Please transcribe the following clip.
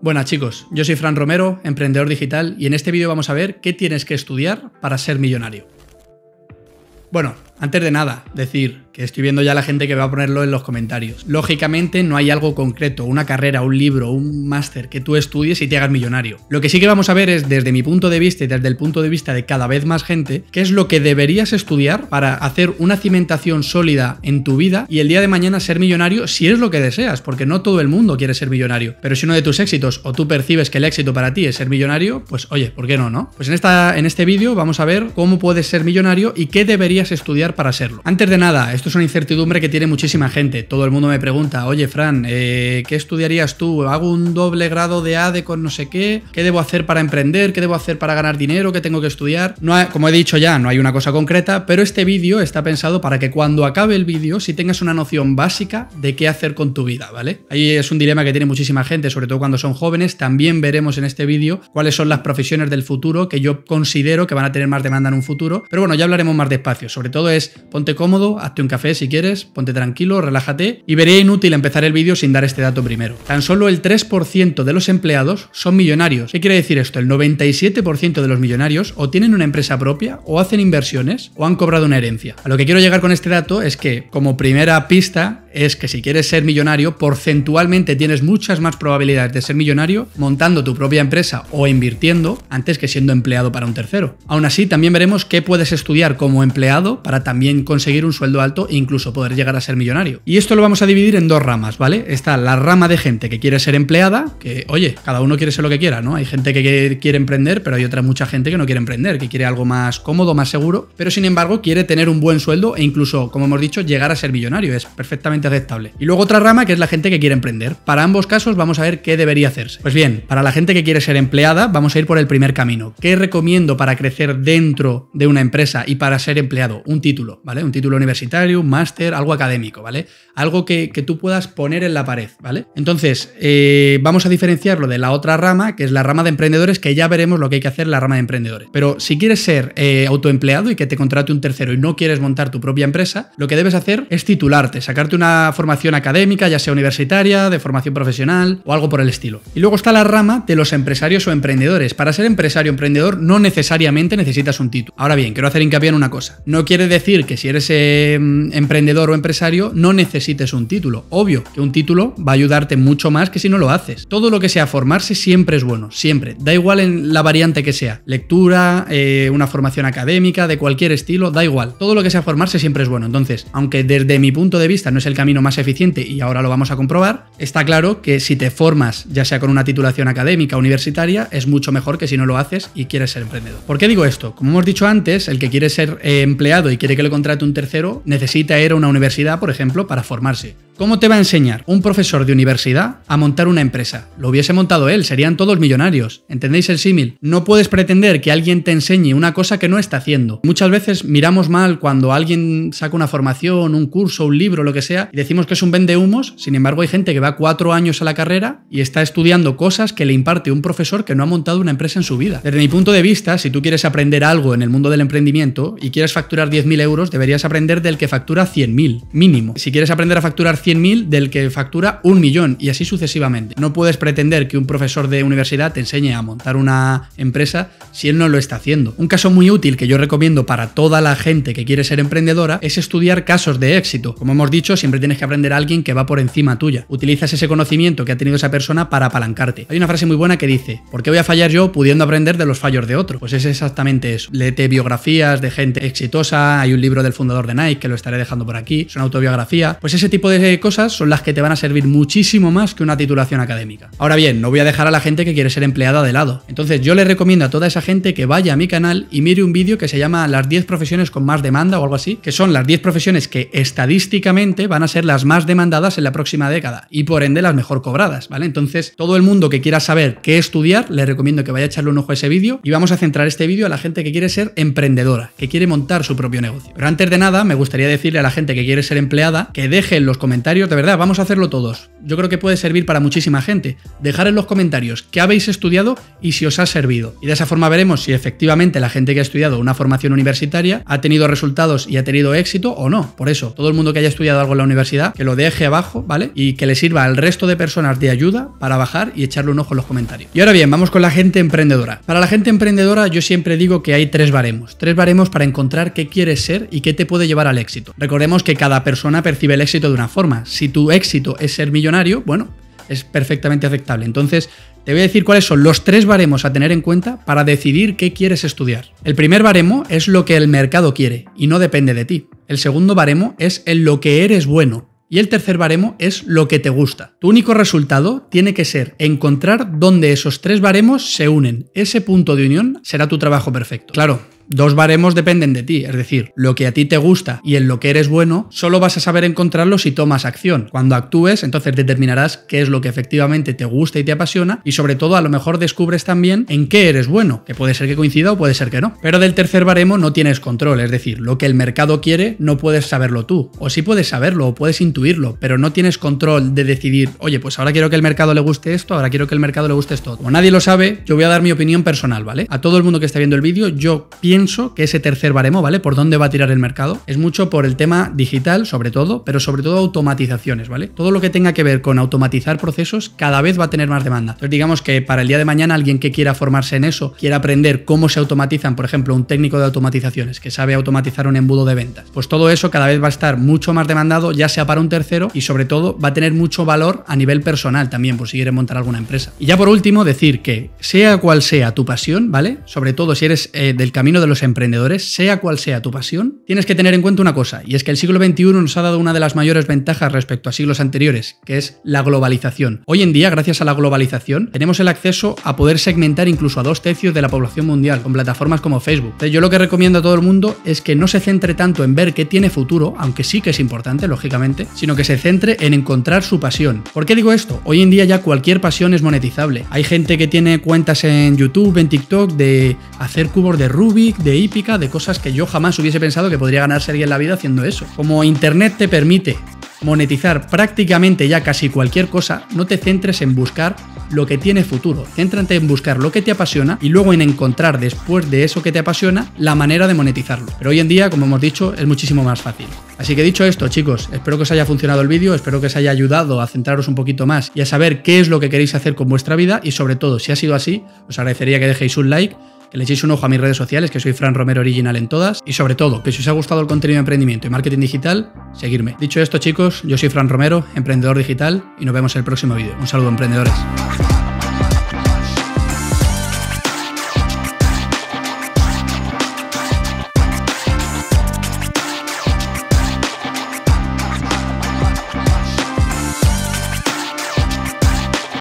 Buenas chicos, yo soy Fran Romero, emprendedor digital, y en este vídeo vamos a ver qué tienes que estudiar para ser millonario. Bueno, antes de nada, decir, que estoy viendo ya la gente que va a ponerlo en los comentarios. Lógicamente no hay algo concreto, una carrera, un libro, un máster que tú estudies y te hagas millonario. Lo que sí que vamos a ver es desde mi punto de vista y desde el punto de vista de cada vez más gente, qué es lo que deberías estudiar para hacer una cimentación sólida en tu vida y el día de mañana ser millonario si es lo que deseas, porque no todo el mundo quiere ser millonario. Pero si uno de tus éxitos o tú percibes que el éxito para ti es ser millonario, pues oye, ¿por qué no, no? Pues en, esta, en este vídeo vamos a ver cómo puedes ser millonario y qué deberías estudiar para serlo. Antes de nada, es una incertidumbre que tiene muchísima gente. Todo el mundo me pregunta, oye, Fran, eh, ¿qué estudiarías tú? ¿Hago un doble grado de ADE con no sé qué? ¿Qué debo hacer para emprender? ¿Qué debo hacer para ganar dinero? ¿Qué tengo que estudiar? No como he dicho ya, no hay una cosa concreta, pero este vídeo está pensado para que cuando acabe el vídeo, si tengas una noción básica de qué hacer con tu vida, ¿vale? Ahí es un dilema que tiene muchísima gente, sobre todo cuando son jóvenes. También veremos en este vídeo cuáles son las profesiones del futuro que yo considero que van a tener más demanda en un futuro. Pero bueno, ya hablaremos más despacio. Sobre todo es ponte cómodo, hazte un café si quieres, ponte tranquilo, relájate y vería inútil empezar el vídeo sin dar este dato primero. Tan solo el 3% de los empleados son millonarios. ¿Qué quiere decir esto? El 97% de los millonarios o tienen una empresa propia o hacen inversiones o han cobrado una herencia. A lo que quiero llegar con este dato es que, como primera pista, es que si quieres ser millonario, porcentualmente tienes muchas más probabilidades de ser millonario montando tu propia empresa o invirtiendo antes que siendo empleado para un tercero. Aún así, también veremos qué puedes estudiar como empleado para también conseguir un sueldo alto e incluso poder llegar a ser millonario. Y esto lo vamos a dividir en dos ramas, ¿vale? Está la rama de gente que quiere ser empleada, que oye, cada uno quiere ser lo que quiera, ¿no? Hay gente que quiere emprender, pero hay otra mucha gente que no quiere emprender, que quiere algo más cómodo, más seguro, pero sin embargo quiere tener un buen sueldo e incluso, como hemos dicho, llegar a ser millonario. Es perfectamente y luego otra rama que es la gente que quiere emprender. Para ambos casos vamos a ver qué debería hacerse. Pues bien, para la gente que quiere ser empleada vamos a ir por el primer camino. ¿Qué recomiendo para crecer dentro de una empresa y para ser empleado? Un título, ¿vale? Un título universitario, un máster, algo académico, ¿vale? Algo que, tú puedas poner en la pared, ¿vale? Entonces, eh, vamos a diferenciarlo de la otra rama, que es la rama de emprendedores, que ya veremos lo que hay que hacer la rama de emprendedores. Pero si quieres ser eh, autoempleado y que te contrate un tercero y no quieres montar tu propia empresa, lo que debes hacer es titularte, sacarte una formación académica, ya sea universitaria, de formación profesional o algo por el estilo. Y luego está la rama de los empresarios o emprendedores. Para ser empresario o emprendedor no necesariamente necesitas un título. Ahora bien, quiero hacer hincapié en una cosa. No quiere decir que si eres em, emprendedor o empresario no necesites un título. Obvio que un título va a ayudarte mucho más que si no lo haces. Todo lo que sea formarse siempre es bueno, siempre. Da igual en la variante que sea. Lectura, eh, una formación académica, de cualquier estilo, da igual. Todo lo que sea formarse siempre es bueno. Entonces, aunque desde mi punto de vista no es el camino más eficiente y ahora lo vamos a comprobar, está claro que si te formas, ya sea con una titulación académica o universitaria, es mucho mejor que si no lo haces y quieres ser emprendedor. ¿Por qué digo esto? Como hemos dicho antes, el que quiere ser eh, empleado y quiere que le contrate un tercero necesita ir a una universidad, por ejemplo, para formarse. ¿Cómo te va a enseñar un profesor de universidad a montar una empresa? Lo hubiese montado él, serían todos millonarios. ¿Entendéis el símil? No puedes pretender que alguien te enseñe una cosa que no está haciendo. Muchas veces miramos mal cuando alguien saca una formación, un curso, un libro, lo que sea, y decimos que es un vende humos. Sin embargo, hay gente que va cuatro años a la carrera y está estudiando cosas que le imparte un profesor que no ha montado una empresa en su vida. Desde mi punto de vista, si tú quieres aprender algo en el mundo del emprendimiento y quieres facturar 10.000 euros, deberías aprender del que factura 100.000, mínimo. Si quieres aprender a facturar 100 mil del que factura un millón y así sucesivamente. No puedes pretender que un profesor de universidad te enseñe a montar una empresa si él no lo está haciendo. Un caso muy útil que yo recomiendo para toda la gente que quiere ser emprendedora es estudiar casos de éxito. Como hemos dicho, siempre tienes que aprender a alguien que va por encima tuya. Utilizas ese conocimiento que ha tenido esa persona para apalancarte. Hay una frase muy buena que dice, ¿por qué voy a fallar yo pudiendo aprender de los fallos de otro? Pues es exactamente eso. lete biografías de gente exitosa, hay un libro del fundador de Nike que lo estaré dejando por aquí, es una autobiografía. Pues ese tipo de cosas son las que te van a servir muchísimo más que una titulación académica. Ahora bien, no voy a dejar a la gente que quiere ser empleada de lado. Entonces yo le recomiendo a toda esa gente que vaya a mi canal y mire un vídeo que se llama Las 10 profesiones con más demanda o algo así, que son las 10 profesiones que estadísticamente van a ser las más demandadas en la próxima década y por ende las mejor cobradas, ¿vale? Entonces todo el mundo que quiera saber qué estudiar, le recomiendo que vaya a echarle un ojo a ese vídeo y vamos a centrar este vídeo a la gente que quiere ser emprendedora, que quiere montar su propio negocio. Pero antes de nada, me gustaría decirle a la gente que quiere ser empleada que deje en los comentarios de verdad, vamos a hacerlo todos. Yo creo que puede servir para muchísima gente. Dejar en los comentarios qué habéis estudiado y si os ha servido. Y de esa forma veremos si efectivamente la gente que ha estudiado una formación universitaria ha tenido resultados y ha tenido éxito o no. Por eso, todo el mundo que haya estudiado algo en la universidad, que lo deje abajo, ¿vale? Y que le sirva al resto de personas de ayuda para bajar y echarle un ojo en los comentarios. Y ahora bien, vamos con la gente emprendedora. Para la gente emprendedora yo siempre digo que hay tres baremos. Tres baremos para encontrar qué quieres ser y qué te puede llevar al éxito. Recordemos que cada persona percibe el éxito de una forma si tu éxito es ser millonario, bueno, es perfectamente aceptable. Entonces, te voy a decir cuáles son los tres baremos a tener en cuenta para decidir qué quieres estudiar. El primer baremo es lo que el mercado quiere y no depende de ti. El segundo baremo es en lo que eres bueno. Y el tercer baremo es lo que te gusta. Tu único resultado tiene que ser encontrar dónde esos tres baremos se unen. Ese punto de unión será tu trabajo perfecto. Claro, dos baremos dependen de ti, es decir, lo que a ti te gusta y en lo que eres bueno, solo vas a saber encontrarlo si tomas acción. Cuando actúes, entonces determinarás qué es lo que efectivamente te gusta y te apasiona y sobre todo a lo mejor descubres también en qué eres bueno, que puede ser que coincida o puede ser que no. Pero del tercer baremo no tienes control, es decir, lo que el mercado quiere no puedes saberlo tú, o sí puedes saberlo o puedes intuirlo, pero no tienes control de decidir, oye, pues ahora quiero que el mercado le guste esto, ahora quiero que el mercado le guste esto. Como nadie lo sabe, yo voy a dar mi opinión personal, ¿vale? A todo el mundo que está viendo el vídeo, yo pienso que ese tercer baremo, ¿vale? ¿Por dónde va a tirar el mercado? Es mucho por el tema digital, sobre todo, pero sobre todo automatizaciones, ¿vale? Todo lo que tenga que ver con automatizar procesos cada vez va a tener más demanda. Entonces, digamos que para el día de mañana alguien que quiera formarse en eso, quiera aprender cómo se automatizan, por ejemplo, un técnico de automatizaciones que sabe automatizar un embudo de ventas, pues todo eso cada vez va a estar mucho más demandado, ya sea para un tercero y sobre todo va a tener mucho valor a nivel personal también, por si quiere montar alguna empresa. Y ya por último, decir que sea cual sea tu pasión, ¿vale? Sobre todo si eres eh, del camino de los emprendedores, sea cual sea tu pasión, tienes que tener en cuenta una cosa, y es que el siglo XXI nos ha dado una de las mayores ventajas respecto a siglos anteriores, que es la globalización. Hoy en día, gracias a la globalización, tenemos el acceso a poder segmentar incluso a dos tercios de la población mundial con plataformas como Facebook. Entonces, yo lo que recomiendo a todo el mundo es que no se centre tanto en ver qué tiene futuro, aunque sí que es importante, lógicamente, sino que se centre en encontrar su pasión. ¿Por qué digo esto? Hoy en día ya cualquier pasión es monetizable. Hay gente que tiene cuentas en YouTube, en TikTok, de hacer cubos de Rubik, de hípica, de cosas que yo jamás hubiese pensado que podría ganarse alguien la vida haciendo eso. Como Internet te permite monetizar prácticamente ya casi cualquier cosa, no te centres en buscar lo que tiene futuro, céntrate en buscar lo que te apasiona y luego en encontrar después de eso que te apasiona la manera de monetizarlo. Pero hoy en día, como hemos dicho, es muchísimo más fácil. Así que dicho esto, chicos, espero que os haya funcionado el vídeo, espero que os haya ayudado a centraros un poquito más y a saber qué es lo que queréis hacer con vuestra vida y sobre todo, si ha sido así, os agradecería que dejéis un like que le echéis un ojo a mis redes sociales, que soy Fran Romero Original en todas. Y sobre todo, que si os ha gustado el contenido de emprendimiento y marketing digital, seguirme. Dicho esto, chicos, yo soy Fran Romero, emprendedor digital, y nos vemos en el próximo vídeo. Un saludo, emprendedores.